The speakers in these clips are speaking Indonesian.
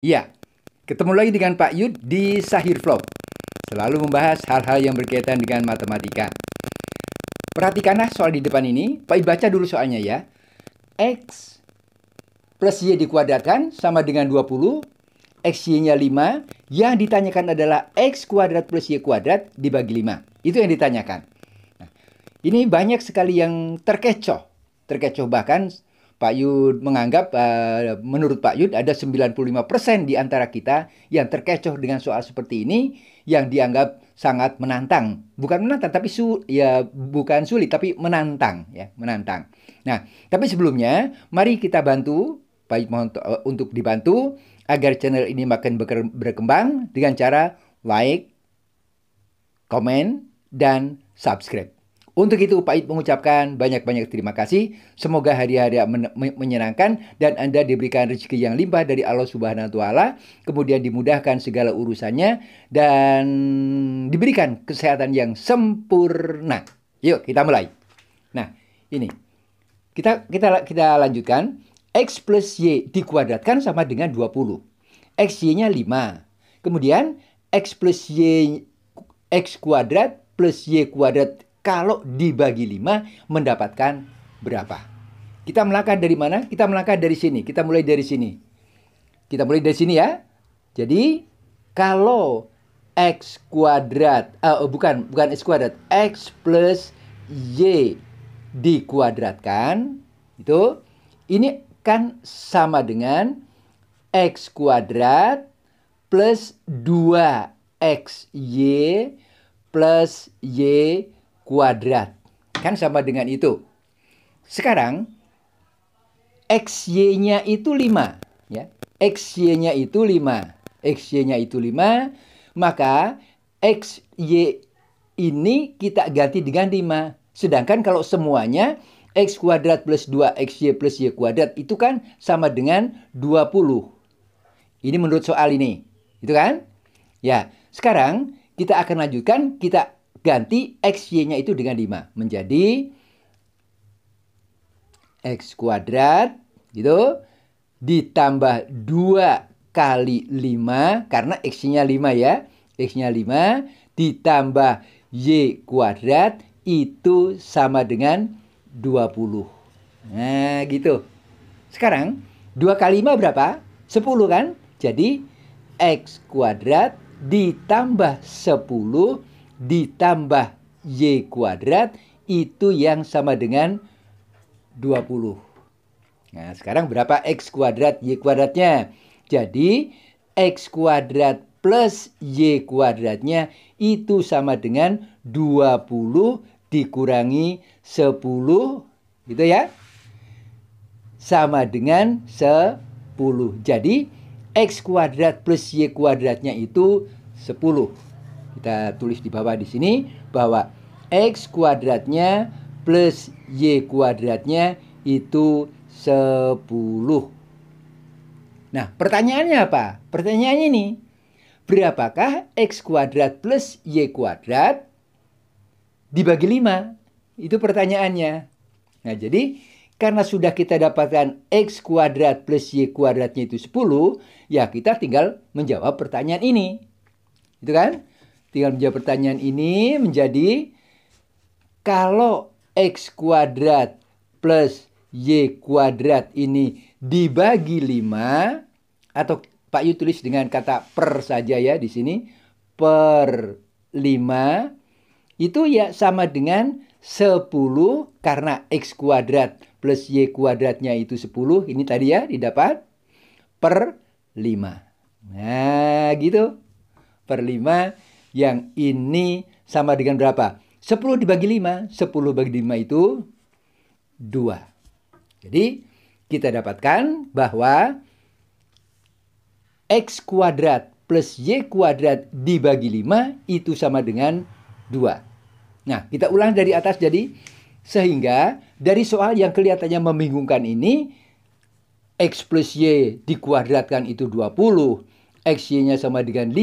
Ya, ketemu lagi dengan Pak Yud di Sahir Vlog. Selalu membahas hal-hal yang berkaitan dengan matematika. Perhatikanlah soal di depan ini. Pak Yud baca dulu soalnya ya. X plus Y dikuadratkan sama dengan 20. X, y nya 5. Yang ditanyakan adalah X kuadrat plus Y kuadrat dibagi 5. Itu yang ditanyakan. Nah, ini banyak sekali yang terkecoh. Terkecoh bahkan Pak Yud menganggap, uh, menurut Pak Yud ada 95% di antara kita yang terkecoh dengan soal seperti ini yang dianggap sangat menantang. Bukan menantang, tapi su ya bukan sulit, tapi menantang ya, menantang. Nah, tapi sebelumnya mari kita bantu Pak Yud mohon uh, untuk dibantu agar channel ini makin berkembang dengan cara like, komen, dan subscribe. Untuk itu Pak Ip mengucapkan banyak-banyak terima kasih. Semoga hari-hari men menyenangkan dan Anda diberikan rezeki yang limpah dari Allah Subhanahu wa taala, kemudian dimudahkan segala urusannya dan diberikan kesehatan yang sempurna. Yuk, kita mulai. Nah, ini. Kita kita kita lanjutkan x plus y dikuadratkan sama dengan 20. x y-nya 5. Kemudian x plus y x kuadrat plus y kuadrat kalau dibagi 5 mendapatkan berapa. Kita melangkah dari mana? Kita melangkah dari sini. Kita mulai dari sini. Kita mulai dari sini ya. Jadi kalau x kuadrat, uh, bukan bukan x kuadrat, x plus y dikuadratkan itu ini kan sama dengan x kuadrat plus 2xy plus y kuadrat. Kan sama dengan itu. Sekarang, XY-nya itu 5. Ya. XY-nya itu 5. XY-nya itu 5. Maka, XY ini kita ganti dengan 5. Sedangkan kalau semuanya X kuadrat plus 2XY plus Y kuadrat itu kan sama dengan 20. Ini menurut soal ini. Itu kan? Ya, sekarang kita akan lanjutkan kita ganti XY-nya itu dengan 5 menjadi X kuadrat gitu ditambah 2 kali 5 karena X-nya 5 ya X-nya 5 ditambah Y kuadrat itu sama dengan 20 nah gitu sekarang 2 kali 5 berapa? 10 kan? Jadi X kuadrat ditambah 10 ditambah Y kuadrat itu yang sama dengan 20. Nah, sekarang berapa X kuadrat Y kuadratnya? Jadi, X kuadrat plus Y kuadratnya itu sama dengan 20 dikurangi 10. Gitu ya. Sama dengan 10. Jadi, X kuadrat plus Y kuadratnya itu 10. Kita tulis di bawah di sini bahwa X kuadratnya plus Y kuadratnya itu 10. Nah, pertanyaannya apa? Pertanyaannya ini, berapakah X kuadrat plus Y kuadrat dibagi 5? Itu pertanyaannya. Nah, jadi karena sudah kita dapatkan X kuadrat plus Y kuadratnya itu 10, ya kita tinggal menjawab pertanyaan ini. Itu kan? Tinggal menjawab pertanyaan ini menjadi kalau X kuadrat plus Y kuadrat ini dibagi 5 atau Pak Yu tulis dengan kata per saja ya di sini per 5 itu ya sama dengan 10 karena X kuadrat plus Y kuadratnya itu 10 ini tadi ya didapat per 5. Nah gitu per 5 yang ini sama dengan berapa? 10 dibagi 5, 10 bagi 5 itu 2. Jadi kita dapatkan bahwa X kuadrat plus Y kuadrat dibagi 5 itu sama dengan 2. Nah, kita ulang dari atas jadi sehingga dari soal yang kelihatannya membingungkan ini X plus Y dikuadratkan itu 20, X y nya sama dengan 5,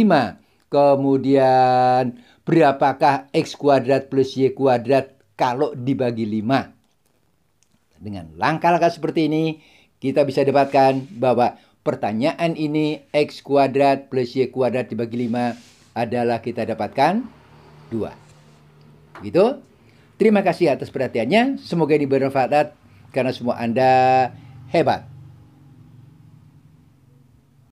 Kemudian berapakah X kuadrat plus Y kuadrat kalau dibagi 5? Dengan langkah-langkah seperti ini, kita bisa dapatkan bahwa pertanyaan ini X kuadrat plus Y kuadrat dibagi 5 adalah kita dapatkan 2. Gitu. Terima kasih atas perhatiannya. Semoga ini bermanfaat karena semua Anda hebat.